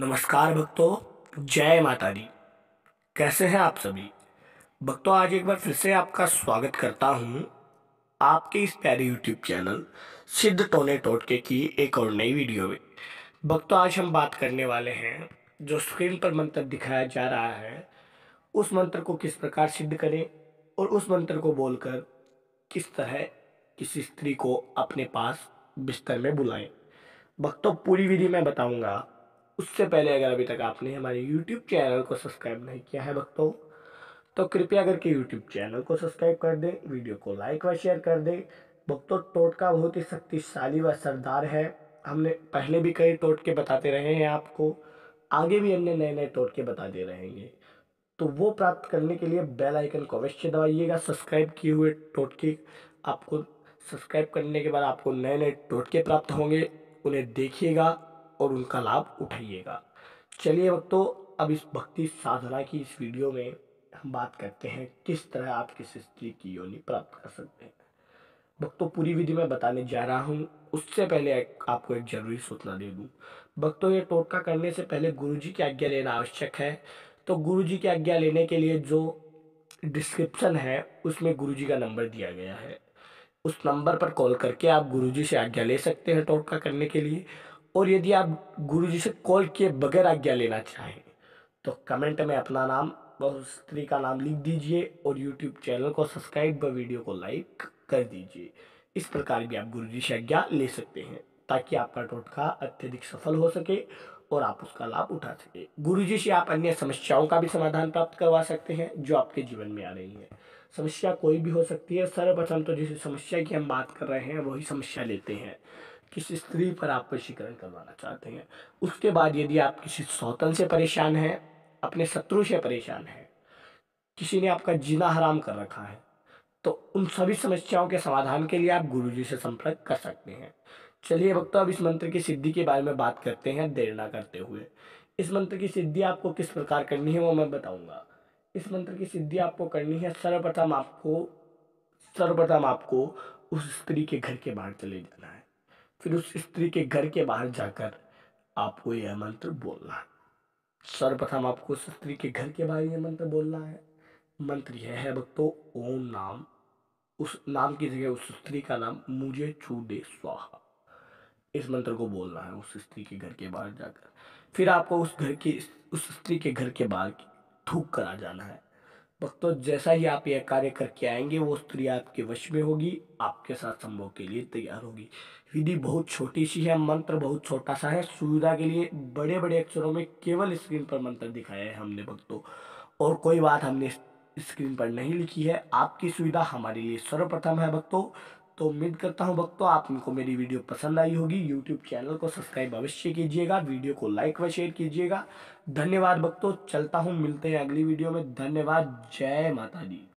नमस्कार भक्तों जय माता दी कैसे हैं आप सभी भक्तों आज एक बार फिर से आपका स्वागत करता हूं आपके इस प्यारे यूट्यूब चैनल सिद्ध टोने टोटके की एक और नई वीडियो में भक्तों आज हम बात करने वाले हैं जो स्क्रीन पर मंत्र दिखाया जा रहा है उस मंत्र को किस प्रकार सिद्ध करें और उस मंत्र को बोलकर किस तरह किसी स्त्री को अपने पास बिस्तर में बुलाएं भक्तों पूरी विधि मैं बताऊंगा उससे पहले अगर अभी तक आपने हमारे यूट्यूब चैनल को सब्सक्राइब नहीं किया है भक्तों तो कृपया करके यूट्यूब चैनल को सब्सक्राइब कर दें वीडियो को लाइक व शेयर कर दें भक्तों टोटका बहुत ही शक्तिशाली व असरदार है हमने पहले भी कई टोटके बताते रहे हैं आपको आगे भी हमने नए नए टोटके बता दे रहेंगे तो वो प्राप्त करने के लिए बेल आइकन को अवश्य दबाइएगा सब्सक्राइब किए हुए टोटके आपको सब्सक्राइब करने के बाद आपको नए नए टोटके प्राप्त होंगे उन्हें देखिएगा और उनका लाभ उठाइएगा चलिए भक्तों अब इस भक्ति साधना की इस वीडियो में हम बात करते हैं किस तरह आप किस स्त्री की योनि प्राप्त कर सकते हैं भक्तों पूरी विधि में बताने जा रहा हूँ उससे पहले एक, आपको एक जरूरी सूचना दे दूँ भक्तों ये टोटका करने से पहले गुरु जी की आज्ञा लेना आवश्यक है तो गुरु जी की आज्ञा लेने के लिए जो डिस्क्रिप्शन है उसमें गुरु जी का नंबर दिया गया है उस नंबर पर कॉल करके आप गुरु जी से आज्ञा ले सकते हैं टोटका करने के लिए और यदि आप गुरुजी से कॉल किए बगैर आज्ञा लेना चाहें तो कमेंट में अपना नाम और स्त्री का नाम लिख दीजिए और यूट्यूब चैनल को सब्सक्राइब व वीडियो को लाइक कर दीजिए इस प्रकार भी आप गुरुजी से आज्ञा ले सकते हैं ताकि आपका टोटका अत्यधिक सफल हो सके और आप उसका लाभ उठा सके गुरु जी से आप अन्य समस्याओं का भी समाधान प्राप्त करवा सकते हैं जो आपके जीवन में आ रही है समस्या कोई भी हो सकती है सर्वप्रथम तो जिस समस्या की हम बात कर रहे हैं वही समस्या लेते हैं किसी स्त्री पर आप वशीकरण करवाना चाहते हैं उसके बाद यदि आप किसी सौतन से परेशान हैं अपने शत्रु से परेशान हैं किसी ने आपका जीना हराम कर रखा है तो उन सभी समस्याओं के समाधान के लिए आप गुरु जी से संपर्क कर सकते हैं चलिए भक्तों अब इस मंत्र की सिद्धि के बारे में बात करते हैं देर ना करते हुए इस मंत्र की सिद्धि आपको किस प्रकार करनी है वो मैं बताऊंगा इस मंत्र की सिद्धि आपको करनी है सर्वप्रथम आपको सर्वप्रथम आपको उस स्त्री के घर के बाहर चले जाना है फिर उस स्त्री के घर के बाहर जाकर आपको यह मंत्र बोलना है सर्वप्रथम आपको उस स्त्री के घर के बाहर यह मंत्र बोलना है मंत्र यह है भक्तो ओम नाम उस नाम की जगह उस स्त्री का नाम मुझे छू दे स्वाहा इस मंत्र को बोलना है उस स्त्री के घर के बाहर जाकर फिर आपको उस घर की उस स्त्री के घर के बाहर थूक करा जाना है भक्तों जैसा ही आप यह कार्य करके आएंगे वो स्त्री आपके वश में होगी आपके साथ संभव के लिए तैयार होगी विधि बहुत छोटी सी है मंत्र बहुत छोटा सा है सुविधा के लिए बड़े बड़े अक्षरों में केवल स्क्रीन पर मंत्र दिखाया है हमने भक्तों और कोई बात हमने स्क्रीन पर नहीं लिखी है आपकी सुविधा हमारे लिए सर्वप्रथम है भक्तों तो उम्मीद करता हूँ भक्तों आप इनको मेरी वीडियो पसंद आई होगी यूट्यूब चैनल को सब्सक्राइब अवश्य कीजिएगा वीडियो को लाइक व शेयर कीजिएगा धन्यवाद भक्तों चलता हूँ मिलते हैं अगली वीडियो में धन्यवाद जय माता दी